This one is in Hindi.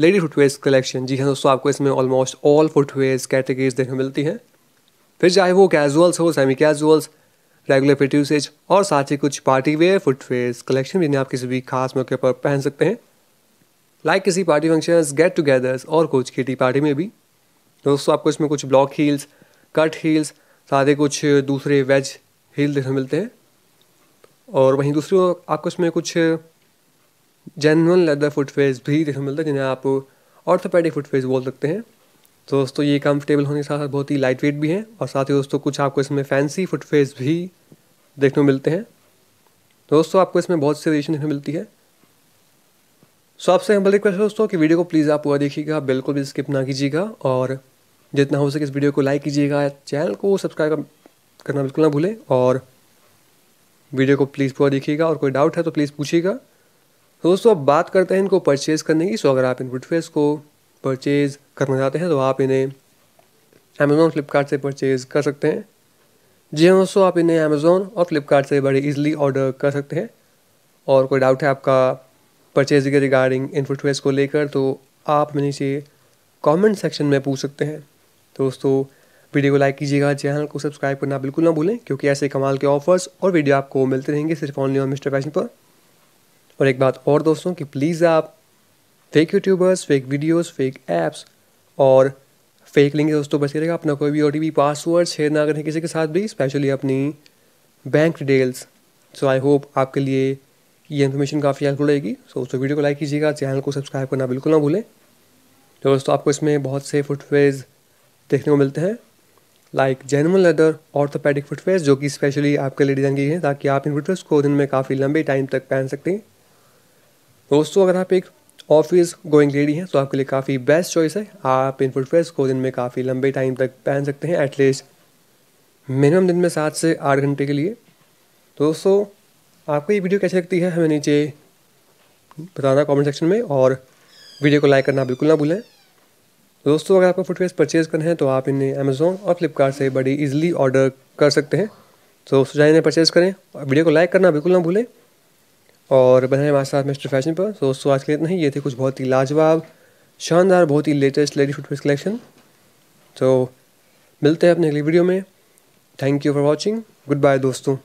लेडी फुटवेयर्स कलेक्शन जी हाँ दोस्तों आपको इसमें ऑलमोस्ट ऑल फुटवेयर्स कैटेगरीज देखने मिलती हैं फिर चाहे वो कैजुअल्स हो semi casuals regular fit usage और साथ ही कुछ पार्टी वेयर फुटवेयर्स कलेक्शन जिन्हें आप किसी भी खास मौके पर पहन सकते हैं लाइक like किसी पार्टी फंक्शंस गेट टुगेदर्स और कुछ खेती पार्टी में भी दोस्तों आपको इसमें कुछ ब्लॉक हील्स कट हील्स साथ ही कुछ दूसरे वेज हील देखने मिलते हैं और वहीं दूसरी आपको इसमें कुछ जेनवन लेदर फुटवेयर्स भी देखने को मिलता है जिन्हें आप ऑर्थोपेडिक फुटवेयर्स बोल सकते हैं तो दोस्तों ये कंफर्टेबल होने के साथ साथ बहुत ही लाइट वेट भी हैं और साथ ही दोस्तों कुछ आपको इसमें फैंसी फुटवेयर्स भी देखने को मिलते हैं दोस्तों आपको इसमें बहुत सी वेरिएशन देखने मिलती है सो आपसे हम रिक्वेस्ट है दोस्तों कि वीडियो को प्लीज़ आप पूरा देखिएगा बिल्कुल भी स्किप ना कीजिएगा और जितना हो सके इस वीडियो को लाइक कीजिएगा चैनल को सब्सक्राइब करना बिल्कुल ना भूलें और वीडियो को प्लीज़ पूरा देखिएगा और कोई डाउट है तो प्लीज़ पूछिएगा तो दोस्तों अब बात करते हैं इनको परचेज़ करने की सो अगर आप इन फुटफेस को परचेज़ करना चाहते हैं तो आप इन्हें अमेज़ोन फ्लिपकार्ट से परचेज़ कर सकते हैं जी हाँ दोस्तों आप इन्हें अमेज़ोन और फ्लिपकार्ट से बड़े ईजिली ऑर्डर कर सकते हैं और कोई डाउट है आपका परचेज के रिगार्डिंग इन फुटवेयर्स को लेकर तो आप मेरे से कमेंट सेक्शन में पूछ सकते हैं तो दोस्तों वीडियो को लाइक कीजिएगा चैनल को सब्सक्राइब करना बिल्कुल ना भूलें क्योंकि ऐसे कमाल के ऑफर्स और वीडियो आपको मिलते रहेंगे सिर्फ ऑनली और मिस्टर फैशन पर और एक बात और दोस्तों कि प्लीज़ आप fake YouTubers fake videos fake apps और फेक लिंक दोस्तों बचे रहेगा अपना कोई भी ओ पासवर्ड शेयर ना करें किसी के साथ भी स्पेशली अपनी bank details so I hope आपके लिए ये इन्फॉर्मेशन काफ़ी हेल्पफुल रहेगी सो उस वीडियो को लाइक कीजिएगा चैनल को सब्सक्राइब करना बिल्कुल ना भूलें तो दोस्तों आपको इसमें बहुत से फुटवेज देखने को मिलते हैं like genuine leather orthopaedic footwear जो कि स्पेशली आपके लिए डिज़ाइन की है ताकि आप इन फुटवेयर को दिन में काफ़ी लंबे टाइम तक पहन सकते हैं दोस्तों अगर आप एक ऑफिस गोइंग लेडी हैं तो आपके लिए काफ़ी बेस्ट चॉइस है आप इन फुटवेयर्स को दिन में काफ़ी लंबे टाइम तक पहन सकते हैं एटलीस्ट मिनिमम दिन में सात से आठ घंटे के लिए दोस्तों आपको ये वीडियो कैसी लगती है हमें नीचे बताना कमेंट सेक्शन में और वीडियो को लाइक करना बिल्कुल ना भूलें दोस्तों अगर आपको फुटवेयर परचेज़ करना है तो आप इन्हें अमेज़ोन और फ्लिपकार्ट से बड़ी ईजिली ऑर्डर कर सकते हैं तो सुझाव इन्हें परचेज़ करें और वीडियो को लाइक करना बिल्कुल ना भूलें और बने हमारे साथ मिस्टर फैशन पर सो दोस्तों आज के लिए इतना ही ये थे कुछ बहुत ही लाजवाब शानदार बहुत ही लेटेस्ट लेडी फुटवेयर कलेक्शन तो मिलते हैं अपने अगली वीडियो में thank you for watching good bye दोस्तों